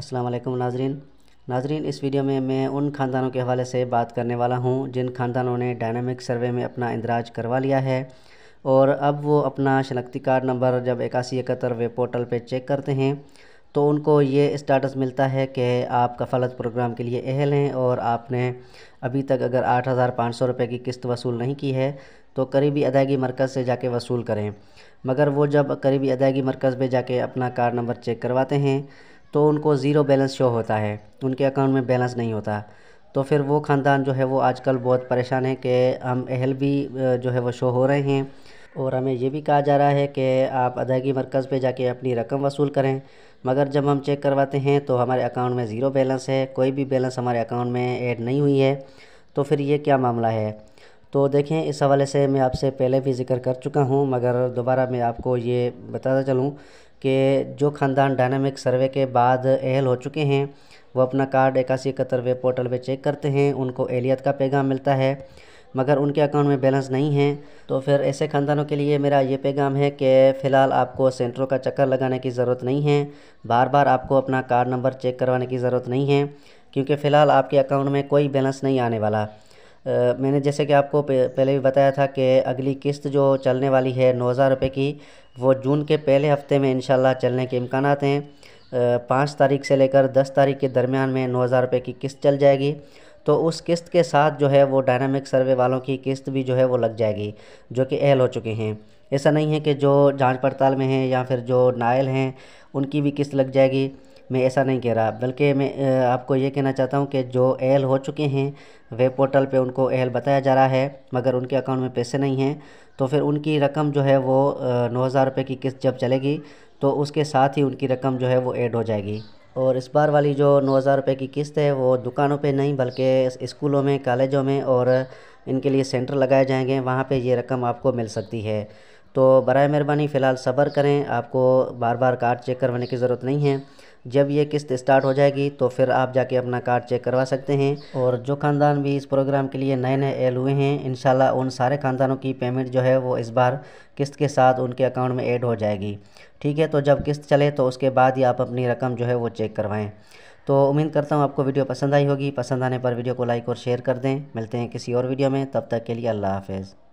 अस्सलाम नाजरीन नाजरीन इस वीडियो में मैं उन ख़ानदानों के हवाले से बात करने वाला हूँ जिन ख़ानदानों ने डायनामिक सर्वे में अपना इंदराज करवा लिया है और अब वो अपना शनाख्ती कार्ड नंबर जब इक्यासी इकहत्तर वेब पोर्टल पर चेक करते हैं तो उनको ये स्टाटस मिलता है कि आप कफालत प्रोग्राम के लिए अहल हैं और आपने अभी तक अगर आठ हज़ार पाँच सौ रुपये की किस्त वसूल नहीं की है तो करीबी अदायगी मरकज़ से जाके वसूल करें मगर वो जब करीबी अदायगी मरकज़ पर जाके अपना कार्ड नंबर चेक करवाते हैं तो उनको ज़ीरो बैलेंस शो होता है उनके अकाउंट में बैलेंस नहीं होता तो फिर वो ख़ानदान जो है वो आजकल बहुत परेशान है कि हम अहल भी जो है वो शो हो रहे हैं और हमें ये भी कहा जा रहा है कि आप अदायगी मरकज़ पे जाके अपनी रकम वसूल करें मगर जब हम चेक करवाते हैं तो हमारे अकाउंट में ज़ीरो बैलेंस है कोई भी बैलेंस हमारे अकाउंट में ऐड नहीं हुई है तो फिर ये क्या मामला है तो देखें इस हवाले से मैं आपसे पहले भी ज़िक्र कर चुका हूँ मगर दोबारा मैं आपको ये बताता चलूँ कि जो ख़ानदान डायनामिक सर्वे के बाद अहल हो चुके हैं वो अपना कार्ड इक्यासी इकहत्तर वेब पोर्टल पे चेक करते हैं उनको एहलियत का पैगाम मिलता है मगर उनके अकाउंट में बैलेंस नहीं है तो फिर ऐसे ख़ानदानों के लिए मेरा ये पैगाम है कि फ़िलहाल आपको सेंटरों का चक्कर लगाने की ज़रूरत नहीं है बार बार आपको अपना कार्ड नंबर चेक करवाने की ज़रूरत नहीं है क्योंकि फ़िलहाल आपके अकाउंट में कोई बैलेंस नहीं आने वाला मैंने जैसे कि आपको पहले भी बताया था कि अगली किस्त जो चलने वाली है नौ हज़ार रुपये की वो जून के पहले हफ़्ते में इन चलने के इम्कान हैं पाँच तारीख से लेकर दस तारीख के दरमियान में नौ हज़ार रुपये की किस्त चल जाएगी तो उस किस्त के साथ जो है वो डायनामिक सर्वे वालों की किस्त भी जो है वो लग जाएगी जो कि अहल हो चुके हैं ऐसा नहीं है कि जो जांच पड़ताल में हैं या फिर जो नायल हैं उनकी भी किस्त लग जाएगी मैं ऐसा नहीं कह रहा बल्कि मैं आपको ये कहना चाहता हूँ कि जो एल हो चुके हैं वेब पोर्टल पे उनको एल बताया जा रहा है मगर उनके अकाउंट में पैसे नहीं हैं तो फिर उनकी रकम जो है वो नौ हज़ार रुपये की किस्त जब चलेगी तो उसके साथ ही उनकी रकम जो है वो ऐड हो जाएगी और इस बार वाली जो नौ हज़ार रुपये की किस्त है वो दुकानों पे नहीं बल्कि स्कूलों में कॉलेजों में और इनके लिए सेंटर लगाए जाएंगे वहाँ पे ये रकम आपको मिल सकती है तो बर मेहरबानी फ़िलहाल सब्र करें आपको बार बार कार्ड चेक करवाने की ज़रूरत नहीं है जब ये किस्त स्टार्ट हो जाएगी तो फिर आप जाके अपना कार्ड चेक करवा सकते हैं और जो ख़ानदान भी इस प्रोग्राम के लिए नए नए एल हुए हैं इन उन सारे ख़ानदानों की पेमेंट जो है वो इस बार किस्त के साथ उनके अकाउंट में ऐड हो जाएगी ठीक है तो जब किस्त चले तो उसके बाद ही आप अपनी रकम जो है वो चेक करवाएँ तो उम्मीद करता हूँ आपको वीडियो पसंद आई होगी पसंद आने पर वीडियो को लाइक और शेयर कर दें मिलते हैं किसी और वीडियो में तब तक के लिए अल्लाह हाफिज़